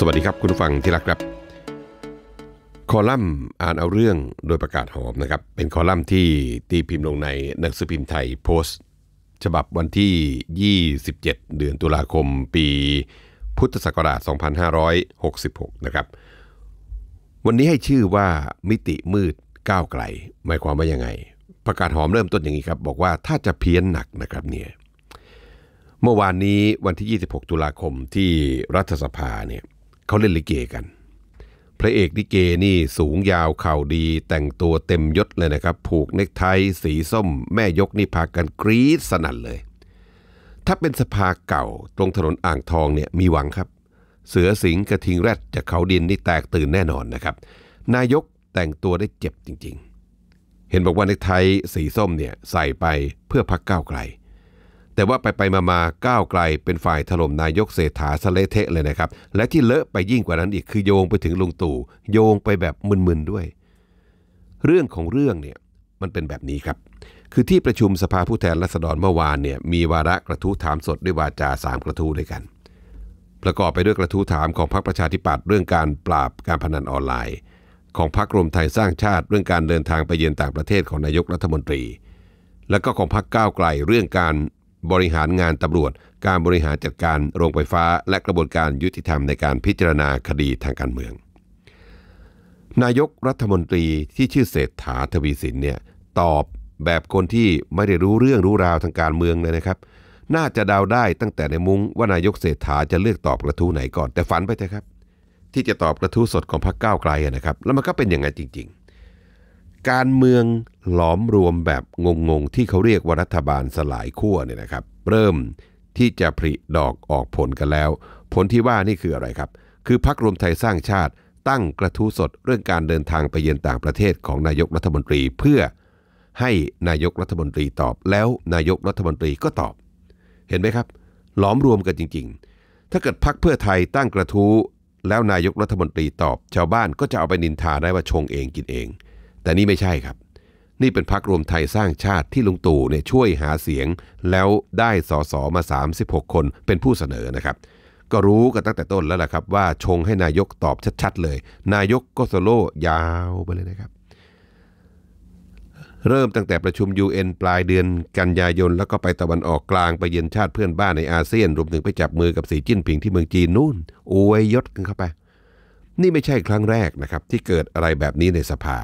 สวัสดีครับ คุณผู้ฟังที่รักครับ คอลัมน์อ่านเอาเรื่องโดยประกาศหอมนะครับเป็นคอลัมน์ที่ตีพิมพ์ลงในหนังสือพิมพ์ไทยโพสต์ ฉบับวันที่ 27 เดือนตุลาคม ปีพุทธศักราช 2566 นะครับ วันนี้ให้ชื่อว่ามิติมืดก้าวไกลหมายความว่ายังไง ประกาศหอมเริ่มต้นอย่างนี้ครับบอกว่าถ้าจะเพี้ยนหนักนะครับเนี่ยเมื่อวานนี้วันที่ 26 ตุลาคมที่รัฐสภาเนี่ยเขาเล่นลิเกกัน พระเอกลิเกนี่สูงยาวเข่าดี แต่งตัวเต็มยศเลยนะครับ ผูกเนคไทสีส้ม แม่ยกนี่พากันกรี๊ดสนั่นเลย ถ้าเป็นสภาเก่าตรงถนนอ่างทองเนี่ยมีหวังครับ เสือสิงกระทิงแรดจากเขาดินนี่แตกตื่นแน่นอนนะครับ นายกแต่งตัวได้เจ็บจริงๆ เห็นบอกว่าในไทสีส้มเนี่ยใส่ไปเพื่อพักก้าวไกลแต่ว่าไปไปมามาก้าวไกลเป็นฝ่ายถล่มนายกเศรษฐาสเลเทะเลยนะครับและที่เลอะไปยิ่งกว่านั้นอีกคือโยงไปถึงลุงตู่โยงไปแบบมึนๆด้วย เรื่องของเรื่องเนี่ยมันเป็นแบบนี้ครับ คือที่ประชุมสภาผู้แทนราษฎรเมื่อวานเนี่ยมีวาระกระทู้ถามสดด้วยวาจา3กระทู้ด้วยกัน ประกอบไปด้วยกระทู้ถามของพรรคประชาธิปัตย์เรื่องการปราบการพนันออนไลน์ ของพรรครวมไทยสร้างชาติ เรื่องการเดินทางไปเยือนต่างประเทศของนายกรัฐมนตรี และก็ของพรรคก้าวไกลเรื่องการบริหารงานตำรวจการบริหารจัดการโรงไฟฟ้า และกระบวนการยุติธรรมในการพิจารณาคดีทางการเมือง นายกรัฐมนตรีที่ชื่อเศรษฐาทวีสินเนี่ยตอบแบบคนที่ไม่ได้รู้เรื่องรู้ราวทางการเมืองเลยนะครับ น่าจะเดาได้ตั้งแต่ในมุ้งว่านายกเศรษฐาจะเลือกตอบกระทู้ไหนก่อนแต่ฝันไปเถอะครับ ที่จะตอบกระทู้สดของพรรคก้าวไกลนะครับ แล้วมันก็เป็นอย่างนั้นจริง ๆ การเมืองหลอมรวมแบบงงๆ ที่เขาเรียกว่ารัฐบาลสลายขั้วเนี่ยนะครับ เริ่มที่จะผลิดอกออกผลกันแล้ว ผลที่ว่านี่คืออะไรครับ คือพักรวมไทยสร้างชาติ ตั้งกระทู้สดเรื่องการเดินทางไปเยือนต่างประเทศของนายกรัฐมนตรีเพื่อให้นายกรัฐมนตรีตอบ แล้วนายกรัฐมนตรีก็ตอบ เห็นไหมครับหลอมรวมกันจริงๆ ถ้าเกิดพักเพื่อไทยตั้งกระทู้แล้วนายกรัฐมนตรีตอบ ชาวบ้านก็จะเอาไปนินทาได้ว่าชงเองกินเอง แต่นี่ไม่ใช่ครับนี่เป็นพักรวมไทยสร้างชาติที่ลุงตู่เนี่ยช่วยหาเสียง แล้วได้สสมา 36 คนเป็นผู้เสนอนะครับ ก็รู้กันตั้งแต่ต้นแล้วล่ะครับว่า ชงให้นายกตอบชัด ๆ เลย นายกก็สโลยาวไปเลยนะครับ เริ่มตั้งแต่ประชุม UN ปลายเดือนกันยายน แล้วก็ไปตะวันออกกลางไปเยือนชาติเพื่อนบ้านในอาเซียน รวมถึงไปจับมือกับสีจิ้นผิงที่เมืองจีนนู่นอวยยศกันเข้าไป นี่ไม่ใช่ครั้งแรกนะครับที่เกิดอะไรแบบนี้ในสภา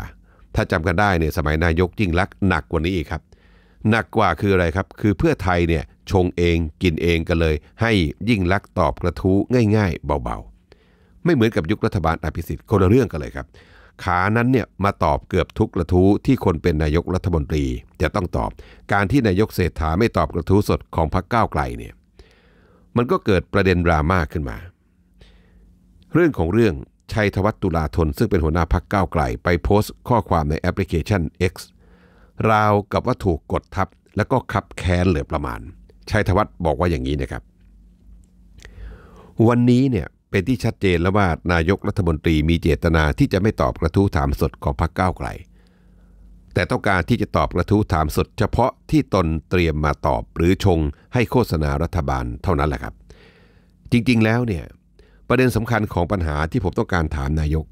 ถ้าจำกันได้เนี่ยสมัยนายกยิ่งลักษณ์หนักกว่านี้อีกครับหนักกว่าคืออะไรครับ คือเพื่อไทยเนี่ยชงเองกินเองกันเลย ให้ยิ่งลักษณ์ตอบกระทู้ง่ายๆ เบาๆ ไม่เหมือนกับยุครัฐบาลอภิสิทธิ์คนละเรื่องกันเลยครับขานั้นเนี่ยมาตอบเกือบทุกกระทู้ที่คนเป็นนายกรัฐมนตรี จะต้องตอบการที่นายกเศรษฐาไม่ตอบกระทู้สดของพรรคก้าวไกลเนี่ยมันก็เกิดประเด็นดราม่าขึ้นมา เรื่องของเรื่องชัยธวัฒตุลาธนซึ่งเป็นหัวหน้าพักก้าวไกล ไปโพสต์ข้อความในแอปพลิเคชัน X ราวกับว่าถูกกดทับ แล้วก็ขับแค้นเหลือประมาณชัยธวัฒบอกว่าอย่างนี้นะครับ วันนี้เนี่ยเป็นที่ชัดเจนแล้วว่านายกรัฐมนตรีมีเจตนาที่จะไม่ตอบกระทู้ถามสดของพักก้าวไกล แต่ต้องการที่จะตอบกระทู้ถามสดเฉพาะที่ตนเตรียมมาตอบหรือชงให้โฆษณารัฐบาลเท่านั้นแหละครับ จริงๆ แล้วเนี่ยประเด็นสำคัญของปัญหาที่ผมต้องการถามนายก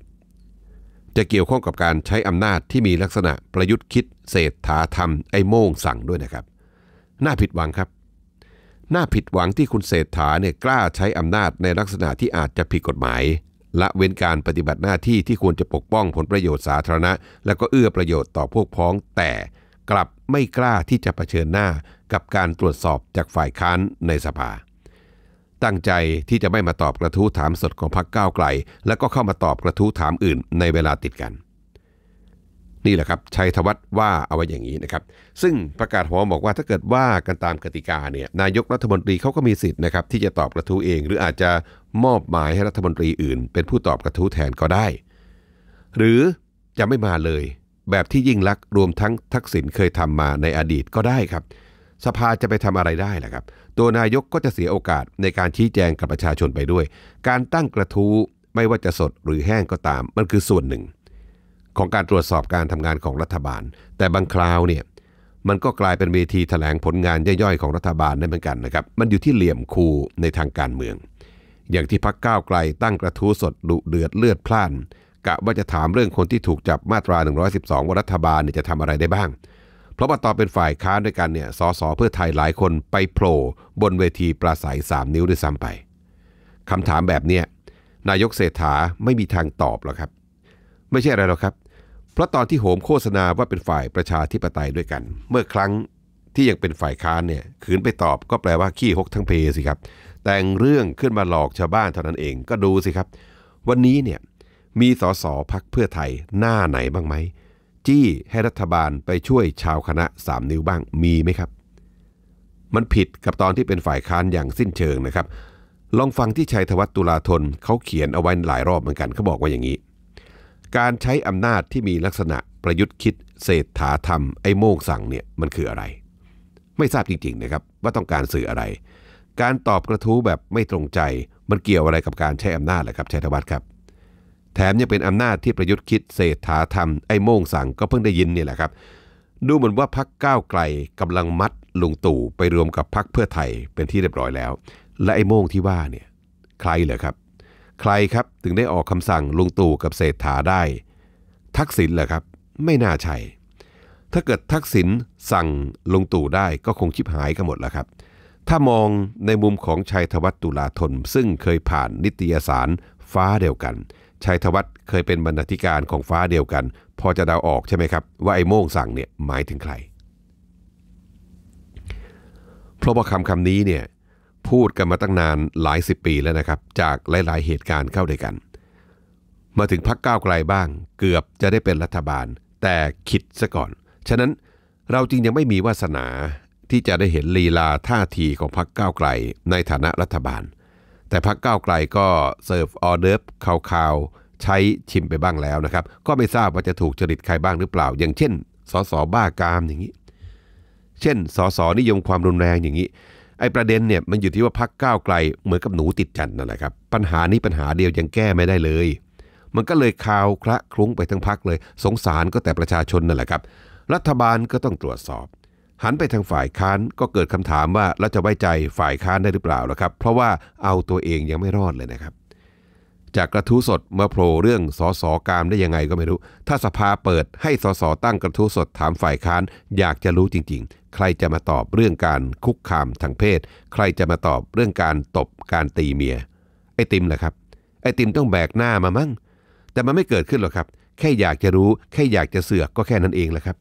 จะเกี่ยวข้องกับการใช้อำนาจที่มีลักษณะประยุทธ์คิดเศรษฐาธรรมไอ้โม่งสั่งด้วยนะครับน่าผิดหวังครับน่าผิดหวังที่คุณเศรษฐาเนี่ยกล้าใช้อำนาจในลักษณะที่อาจจะผิดกฎหมายละเว้นการปฏิบัติหน้าที่ที่ควรจะปกป้องผลประโยชน์สาธารณะ และก็เอื้อประโยชน์ต่อพวกพ้อง แต่กลับไม่กล้าที่จะะเผชิญหน้ากับการตรวจสอบจากฝ่ายค้านในสภาตั้งใจที่จะไม่มาตอบกระทู้ถามสดของพรรคก้าวไกลและก็เข้ามาตอบกระทู้ถามอื่นในเวลาติดกัน นี่แหละครับชัยธวัฒน์ว่าเอาไว้อย่างนี้นะครับ ซึ่งประกาศหัวบอกว่าถ้าเกิดว่ากันตามกติกาเนี่ยนายกรัฐมนตรีเขาก็มีสิทธิ์นะครับที่จะตอบกระทู้เอง หรืออาจจะมอบหมายให้รัฐมนตรีอื่น เป็นผู้ตอบกระทู้แทนก็ได้ หรือจะไม่มาเลย แบบที่ยิ่งลักษณ์รวมทั้งทักษิณเคยทำมาในอดีตก็ได้ครับเสภาจะไปทำอะไรได้ล่ะครับตัวนายกก็จะเสียโอกาสในการชี้แจงกับประชาชนไปด้วย การตั้งกระทู้ไม่ว่าจะสดหรือแห้งก็ตามมันคือส่วนหนึ่ง ของการตรวจสอบการทำงานของรัฐบาล แต่บางคราวเนี่ยมันก็กลายเป็นเวทีถแถลงผลงานย่อยๆของรัฐบาลได้เหมือนกันนะครับมันอยู่ที่เหลี่ยมคูในทางการเมือง อย่างที่พักก้าวไกลตั้งกระทู้สดดุเดือดเลือดพล่านกะว่าจะถามเรื่องคนที่ถูกจับมาตรา112ว่ารัฐบาลเนี่ยจะทำอะไรได้บ้างเพราะว่าตอนเป็นฝ่ายค้านด้วยกันเนี่ยสสเพื่อไทยหลายคนไปโผล่บนเวทีปราศัย 3 นิ้วด้วยซ้ำไปคำถามแบบเนี้ย นายกเศรษฐาไม่มีทางตอบหรอกครับ ไม่ใช่อะไรหรอกครับ เพราะตอนที่โหมโฆษณาว่าเป็นฝ่ายประชาธิปไตยด้วยกัน เมื่อครั้งที่ยังเป็นฝ่ายค้านเนี่ยขืนไปตอบก็แปลว่าขี้หกทั้งเพสิครับ แต่งเรื่องขึ้นมาหลอกชาวบ้านเท่านั้นเอง ก็ดูสิครับ วันนี้เนี่ยมีสสพักเพื่อไทยหน้าไหนบ้างไหมจี้ให้รัฐบาลไปช่วยชาวคณะ 3 นิ้วบ้างมีไหมครับ มันผิดกับตอนที่เป็นฝ่ายค้านอย่างสิ้นเชิงนะครับ ลองฟังที่ชัยธวัฒน์ตุลาธนเขาเขียนเอาไว้หลายรอบเหมือนกันเขาบอกว่าอย่างนี้ การใช้อำนาจที่มีลักษณะประยุทธ์คิดเศรษฐาธรรมไอ้โมงสั่งเนี่ย มันคืออะไร ไม่ทราบจริงๆนะครับว่าต้องการสื่ออะไร การตอบกระทู้แบบไม่ตรงใจมันเกี่ยวอะไรกับการใช้อำนาจเหรอครับชัยธวัฒน์ครับแถมยังเป็นอำนาจที่ประยุทธ์คิดเศรษฐาธรรมไอ้โม่งสั่งก็เพิ่งได้ยินนี่แหละครับ ดูเหมือนว่าพักก้าวไกลกำลังมัดลุงตู่ไปรวมกับพักเพื่อไทยเป็นที่เรียบร้อยแล้ว และไอ้โม่งที่ว่าเนี่ยใครเหรอครับ ใครครับถึงได้ออกคำสั่งลุงตู่กับเศรษฐาได้ ทักษิณเหรอครับไม่น่าใช่ ถ้าเกิดทักษิณสั่งลุงตู่ได้ก็คงชิบหายกันหมดแล้วครับ ถ้ามองในมุมของชัยธวัฒน์ตุลาธนซึ่งเคยผ่านนิตยสารฟ้าเดียวกันชัยธวัฒน์เคยเป็นบรรณาธิการของฟ้าเดียวกัน พอจะเดาออกใช่ไหมครับ ว่าไอ้โม่งสั่งเนี่ยหมายถึงใคร เพราะว่าคำคำนี้เนี่ยพูดกันมาตั้งนานหลายสิบปีแล้วนะครับ จากหลายๆเหตุการณ์เข้าด้วยกัน มาถึงพักก้าวไกลบ้างเกือบจะได้เป็นรัฐบาลแต่คิดซะก่อน ฉะนั้นเราจริงยังไม่มีวาสนาที่จะได้เห็นลีลาท่าทีของพักก้าวไกลในฐานะรัฐบาลแต่พักก้าวไกลก็เสิร์ฟออเดิร์ฟข่าวๆ ใช้ชิมไปบ้างแล้วนะครับ ก็ไม่ทราบว่าจะถูกจริตใครบ้างหรือเปล่า อย่างเช่นสสบ้ากามอย่างนี้ เช่นสสนิยมความรุนแรงอย่างนี้ไอ้ประเด็นเนี่ยมันอยู่ที่ว่าพักก้าวไกลเหมือนกับหนูติดจันนั่นแหละครับ ปัญหานี้ปัญหาเดียวยังแก้ไม่ได้เลย มันก็เลยคาวคละคลุ้งไปทั้งพักเลย สงสารก็แต่ประชาชนนั่นแหละครับ รัฐบาลก็ต้องตรวจสอบหันไปทางฝ่ายค้านก็เกิดคำถามว่าเราจะไว้ใจฝ่ายค้านได้หรือเปล่าล่ะครับ เพราะว่าเอาตัวเองยังไม่รอดเลยนะครับ จากกระทู้สดมาโผล่เรื่องสอสอกามได้ยังไงก็ไม่รู้ถ้าสภาเปิดให้สสตั้งกระทู้สดถามฝ่ายค้านอยากจะรู้จริง ๆ ใครจะมาตอบเรื่องการคุกคามทางเพศ ใครจะมาตอบเรื่องการตบการตีเมียไอติมนะครับ ไอติมต้องแบกหน้ามามั่งแต่มันไม่เกิดขึ้นหรอกครับแค่อยากจะรู้แค่อยากจะเสือกก็แค่นั้นเองแหละครับ